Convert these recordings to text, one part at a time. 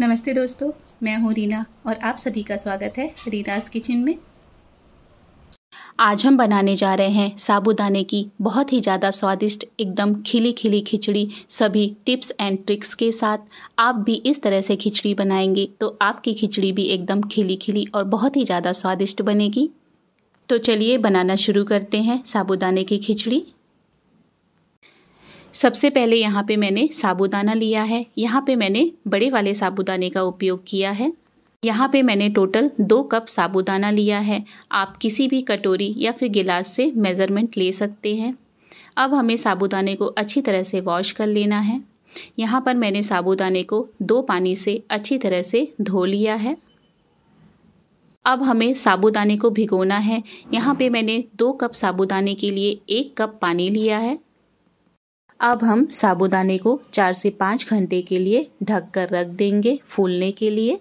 नमस्ते दोस्तों मैं हूँ रीना और आप सभी का स्वागत है रीनाज किचन में आज हम बनाने जा रहे हैं साबूदाने की बहुत ही ज़्यादा स्वादिष्ट एकदम खिली खिली खिचड़ी सभी टिप्स एंड ट्रिक्स के साथ आप भी इस तरह से खिचड़ी बनाएंगे तो आपकी खिचड़ी भी एकदम खिली खिली और बहुत ही ज़्यादा स्वादिष्ट बनेगी तो चलिए बनाना शुरू करते हैं साबुदाने की खिचड़ी सबसे पहले यहाँ पे मैंने साबूदाना लिया है यहाँ पे मैंने बड़े वाले साबूदाने का उपयोग किया है यहाँ पे मैंने टोटल दो कप साबूदाना लिया है आप किसी भी कटोरी या फिर गिलास से मेज़रमेंट ले सकते हैं अब हमें साबूदाने को अच्छी तरह से वॉश कर लेना है यहाँ पर मैंने साबूदाने को दो पानी से अच्छी तरह से धो लिया है अब हमें साबुदाने को भिगोना है यहाँ पे मैंने दो कप साबुदाने के लिए एक कप पानी लिया है अब हम साबुदाने को चार से पाँच घंटे के लिए ढक कर रख देंगे फूलने के लिए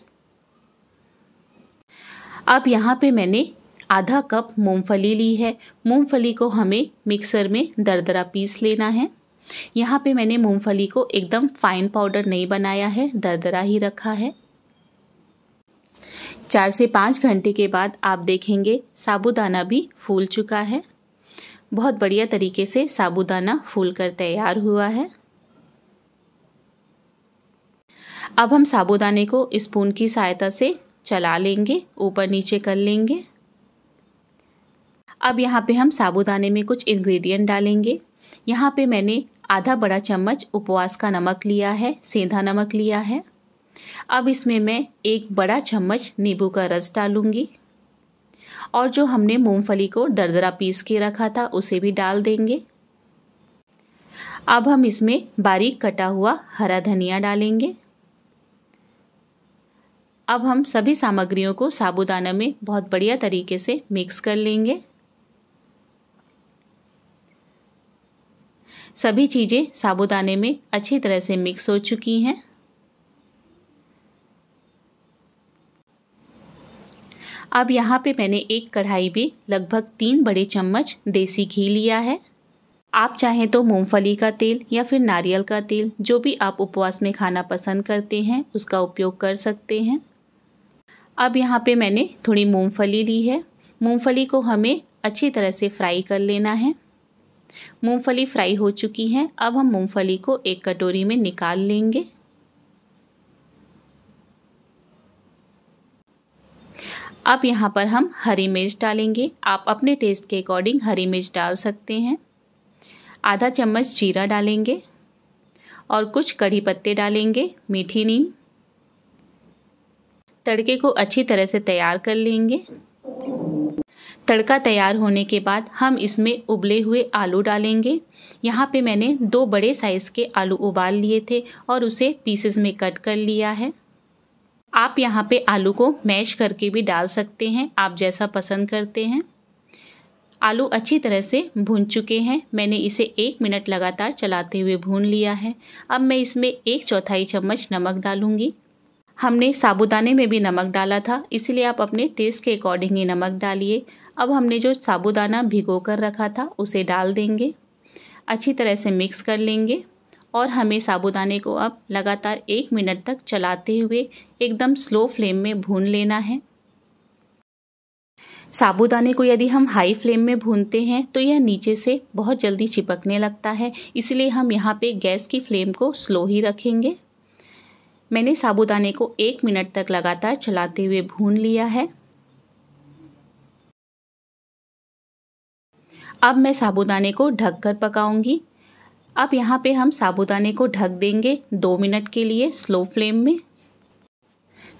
अब यहाँ पे मैंने आधा कप मूंगफली ली है मूंगफली को हमें मिक्सर में दरदरा पीस लेना है यहाँ पे मैंने मूंगफली को एकदम फाइन पाउडर नहीं बनाया है दरदरा ही रखा है चार से पाँच घंटे के बाद आप देखेंगे साबुदाना भी फूल चुका है बहुत बढ़िया तरीके से साबूदाना फूल कर तैयार हुआ है अब हम साबूदाने को स्पून की सहायता से चला लेंगे ऊपर नीचे कर लेंगे अब यहाँ पे हम साबूदाने में कुछ इंग्रेडिएंट डालेंगे यहाँ पे मैंने आधा बड़ा चम्मच उपवास का नमक लिया है सेंधा नमक लिया है अब इसमें मैं एक बड़ा चम्मच नींबू का रस डालूंगी और जो हमने मूंगफली को दरदरा पीस के रखा था उसे भी डाल देंगे अब हम इसमें बारीक कटा हुआ हरा धनिया डालेंगे अब हम सभी सामग्रियों को साबुदाना में बहुत बढ़िया तरीके से मिक्स कर लेंगे सभी चीज़ें साबुदाने में अच्छी तरह से मिक्स हो चुकी हैं अब यहाँ पे मैंने एक कढ़ाई में लगभग तीन बड़े चम्मच देसी घी लिया है आप चाहें तो मूंगफली का तेल या फिर नारियल का तेल जो भी आप उपवास में खाना पसंद करते हैं उसका उपयोग कर सकते हैं अब यहाँ पे मैंने थोड़ी मूंगफली ली है मूंगफली को हमें अच्छी तरह से फ्राई कर लेना है मूंगफली फ्राई हो चुकी है अब हम मूंगफली को एक कटोरी में निकाल लेंगे अब यहाँ पर हम हरी मिर्च डालेंगे आप अपने टेस्ट के अकॉर्डिंग हरी मिर्च डाल सकते हैं आधा चम्मच जीरा डालेंगे और कुछ कड़ी पत्ते डालेंगे मीठी नीम तड़के को अच्छी तरह से तैयार कर लेंगे तड़का तैयार होने के बाद हम इसमें उबले हुए आलू डालेंगे यहाँ पे मैंने दो बड़े साइज़ के आलू उबाल लिए थे और उसे पीसेस में कट कर लिया है आप यहाँ पे आलू को मैश करके भी डाल सकते हैं आप जैसा पसंद करते हैं आलू अच्छी तरह से भून चुके हैं मैंने इसे एक मिनट लगातार चलाते हुए भून लिया है अब मैं इसमें एक चौथाई चम्मच नमक डालूंगी हमने साबुदाने में भी नमक डाला था इसलिए आप अपने टेस्ट के अकॉर्डिंग ही नमक डालिए अब हमने जो साबुदाना भिगो कर रखा था उसे डाल देंगे अच्छी तरह से मिक्स कर लेंगे और हमें साबुदाने को अब लगातार एक मिनट तक चलाते हुए एकदम स्लो फ्लेम में भून लेना है साबुदाने को यदि हम हाई फ्लेम में भूनते हैं तो यह नीचे से बहुत जल्दी चिपकने लगता है इसलिए हम यहाँ पे गैस की फ्लेम को स्लो ही रखेंगे मैंने साबुदाने को एक मिनट तक लगातार चलाते हुए भून लिया है अब मैं साबुदाने को ढककर पकाऊंगी अब यहाँ पे हम साबुदाने को ढक देंगे दो मिनट के लिए स्लो फ्लेम में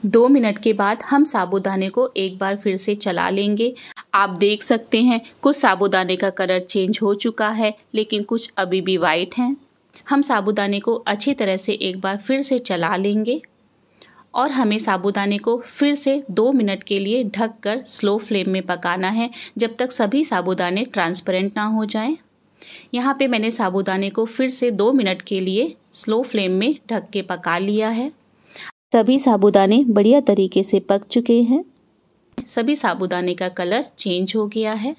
दो मिनट के बाद हम साबुदाने को एक बार फिर से चला लेंगे आप देख सकते हैं कुछ साबुदाने का कलर चेंज हो चुका है लेकिन कुछ अभी भी वाइट हैं हम साबुदाने को अच्छी तरह से एक बार फिर से चला लेंगे और हमें साबुदाने को फिर से दो मिनट के लिए ढककर स्लो फ्लेम में पकाना है जब तक सभी साबुदाने ट्रांसपेरेंट ना हो जाएं। यहाँ पे मैंने साबूदाने को फिर से दो मिनट के लिए स्लो फ्लेम में ढक के पका लिया है सभी साबूदाने बढ़िया तरीके से पक चुके हैं सभी साबूदाने का कलर चेंज हो गया है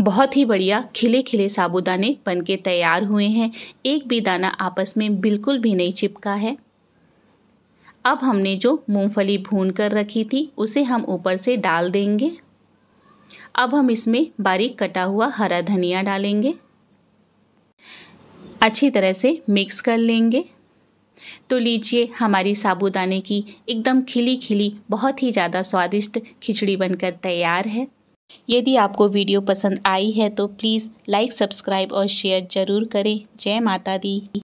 बहुत ही बढ़िया खिले खिले साबूदाने बनके तैयार हुए हैं एक भी दाना आपस में बिल्कुल भी नहीं चिपका है अब हमने जो मूंगफली भून कर रखी थी उसे हम ऊपर से डाल देंगे अब हम इसमें बारीक कटा हुआ हरा धनिया डालेंगे अच्छी तरह से मिक्स कर लेंगे तो लीजिए हमारी साबूदाने की एकदम खिली खिली बहुत ही ज़्यादा स्वादिष्ट खिचड़ी बनकर तैयार है यदि आपको वीडियो पसंद आई है तो प्लीज़ लाइक सब्सक्राइब और शेयर ज़रूर करें जय माता दी